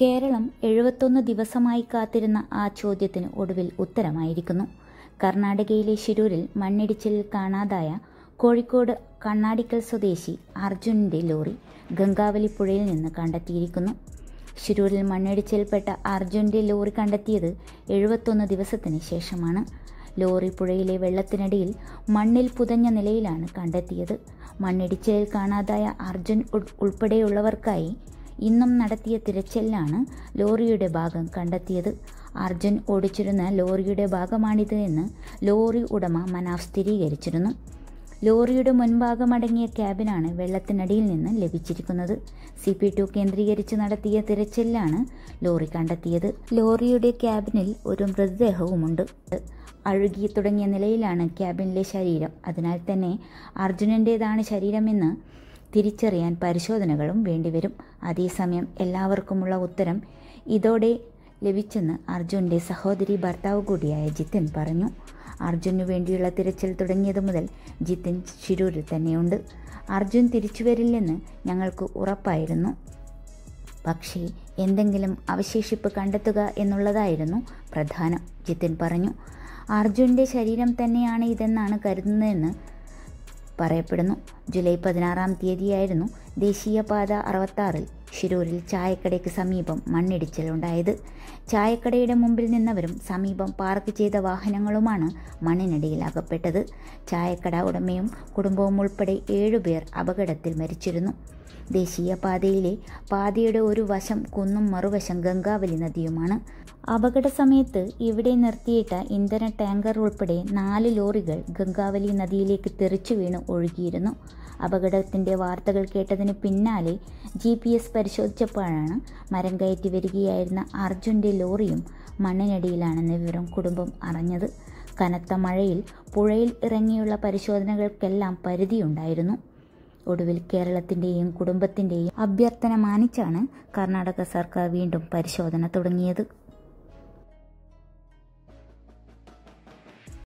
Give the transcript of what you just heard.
കേരളം എഴുപത്തൊന്ന് ദിവസമായി കാത്തിരുന്ന ആ ചോദ്യത്തിന് ഒടുവിൽ ഉത്തരമായിരിക്കുന്നു കർണാടകയിലെ ശിരൂരിൽ മണ്ണിടിച്ചിലിൽ കാണാതായ കോഴിക്കോട് കണ്ണാടിക്കൽ സ്വദേശി അർജുനന്റെ ലോറി ഗംഗാവലി പുഴയിൽ നിന്ന് കണ്ടെത്തിയിരിക്കുന്നു ശിരൂരിൽ മണ്ണിടിച്ചിൽപ്പെട്ട അർജുൻ്റെ ലോറി കണ്ടെത്തിയത് എഴുപത്തൊന്ന് ദിവസത്തിന് ശേഷമാണ് ലോറി പുഴയിലെ വെള്ളത്തിനടിയിൽ മണ്ണിൽ പുതഞ്ഞ നിലയിലാണ് കണ്ടെത്തിയത് മണ്ണിടിച്ചിലിൽ കാണാതായ അർജുൻ ഉൾപ്പെടെയുള്ളവർക്കായി ഇന്നും നടത്തിയ തിരച്ചിലാണ് ലോറിയുടെ ഭാഗം കണ്ടെത്തിയത് അർജുൻ ഓടിച്ചിരുന്ന ലോറിയുടെ ഭാഗമാണിത് എന്ന് ലോറി ഉടമ മനാഫ് സ്ഥിരീകരിച്ചിരുന്നു ലോറിയുടെ മുൻഭാഗം അടങ്ങിയ ക്യാബിനാണ് വെള്ളത്തിനടിയിൽ നിന്ന് ലഭിച്ചിരിക്കുന്നത് സി പി ടു കേന്ദ്രീകരിച്ച് നടത്തിയ തിരച്ചിലാണ് ലോറി കണ്ടെത്തിയത് ലോറിയുടെ ക്യാബിനിൽ ഒരു മൃതദേഹവുമുണ്ട് അഴുകി തുടങ്ങിയ നിലയിലാണ് ക്യാബിനിലെ ശരീരം അതിനാൽ തന്നെ അർജുനൻ്റേതാണ് ശരീരമെന്ന് തിരിച്ചറിയാൻ പരിശോധനകളും വേണ്ടിവരും അതേസമയം എല്ലാവർക്കുമുള്ള ഉത്തരം ഇതോടെ ലഭിച്ചെന്ന് അർജുൻ്റെ സഹോദരി ഭർത്താവ് കൂടിയായ ജിത്തിൻ പറഞ്ഞു അർജുനു വേണ്ടിയുള്ള തിരച്ചിൽ തുടങ്ങിയത് മുതൽ ജിത്തിൻ ശിരൂരിൽ തന്നെയുണ്ട് അർജുൻ തിരിച്ചു വരില്ലെന്ന് ഞങ്ങൾക്ക് ഉറപ്പായിരുന്നു പക്ഷേ എന്തെങ്കിലും അവശേഷിപ്പ് കണ്ടെത്തുക എന്നുള്ളതായിരുന്നു പ്രധാനം ജിത്തിൻ പറഞ്ഞു അർജുൻ്റെ ശരീരം തന്നെയാണ് ഇതെന്നാണ് കരുതുന്നതെന്ന് പറയപ്പെടുന്നു ജൂലൈ പതിനാറാം തീയതിയായിരുന്നു ദേശീയപാത അറുപത്താറിൽ ഷിരൂരിൽ ചായക്കടയ്ക്ക് സമീപം മണ്ണിടിച്ചിലുണ്ടായത് ചായക്കടയുടെ മുമ്പിൽ നിന്നവരും സമീപം പാർക്ക് ചെയ്ത വാഹനങ്ങളുമാണ് മണ്ണിനടിയിൽ അകപ്പെട്ടത് ചായക്കട ഉടമയും കുടുംബവും ഉൾപ്പെടെ ഏഴുപേർ അപകടത്തിൽ മരിച്ചിരുന്നു ദേശീയപാതയിലെ പാതയുടെ ഒരു വശം കുന്നും മറുവശം ഗംഗാവലി നദിയുമാണ് അപകട സമയത്ത് ഇവിടെ നിർത്തിയിട്ട ഇന്ധന ടാങ്കർ ഉൾപ്പെടെ നാല് ലോറികൾ ഗംഗാവലി നദിയിലേക്ക് തെറിച്ചു വീണ് ഒഴുകിയിരുന്നു അപകടത്തിൻ്റെ വാർത്തകൾ കേട്ടതിന് പിന്നാലെ ജി പി എസ് പരിശോധിച്ചപ്പോഴാണ് മരം കയറ്റി വരികയായിരുന്ന അർജുൻ്റെ ലോറിയും മണ്ണിനടിയിലാണെന്ന് വിവരം കുടുംബം അറിഞ്ഞത് കനത്ത മഴയിൽ പുഴയിൽ ഇറങ്ങിയുള്ള പരിശോധനകൾക്കെല്ലാം പരിധിയുണ്ടായിരുന്നു ഒടുവിൽ കേരളത്തിൻ്റെയും കുടുംബത്തിൻ്റെയും അഭ്യർത്ഥന മാനിച്ചാണ് കർണാടക സർക്കാർ വീണ്ടും പരിശോധന തുടങ്ങിയത്